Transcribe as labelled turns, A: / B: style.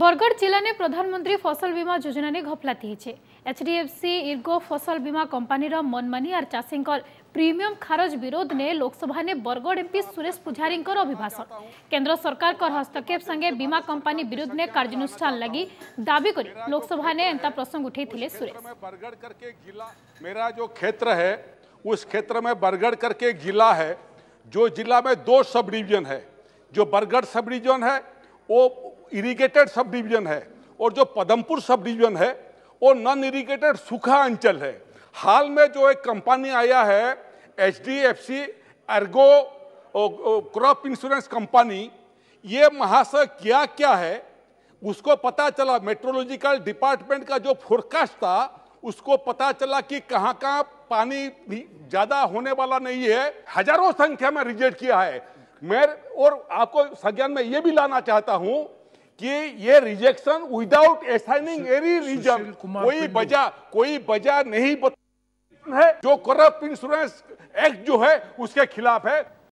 A: बरगढ़ जिले ने प्रधानमंत्री फसल बीमा योजना ने घपलाती है H D F C ergo फसल बीमा कंपानी मनमानी आर चाषी प्रीमियम खारज विरोध ने लोकसभा ने बरगढ़ एमपी सुरेश पुजारी अभिभाषण केंद्र सरकार कर हस्तक्षेप संगे बीमा कंपानी विरुद्ध ने कार्यानुष्ठान लगी दावी कर लोकसभा ने एंता प्रसंग उठाई सुरेश
B: मेरा जो क्षेत्र है उस क्षेत्र में बरगढ़ करके जिला है जो जिला में दो सब डिविजन है जो बरगढ़ सब डिविजन है वो इरिगेटेड सब डिवीजन है और जो पदमपुर सब डिवीजन है वो नॉन इरिगेटेड सूखा अंचल है हाल में जो एक कंपनी आया है H D F C ergo crop insurance company ये महाशय क्या क्या है उसको पता चला मेट्रोलॉजिकल डिपार्टमेंट का जो फोरकास्ट था उसको पता चला कि कहाँ कहाँ पानी ज़्यादा होने वाला नहीं है हजारों संख्या में रिजेक्ट किया है मैं और आपको संज्ञान में ये भी लाना चाहता हूं कि ये rejection without assigning any reason कोई वजह कोई वजह नहीं है जो करप्ट इंश्योरेंस एक्ट जो है उसके खिलाफ है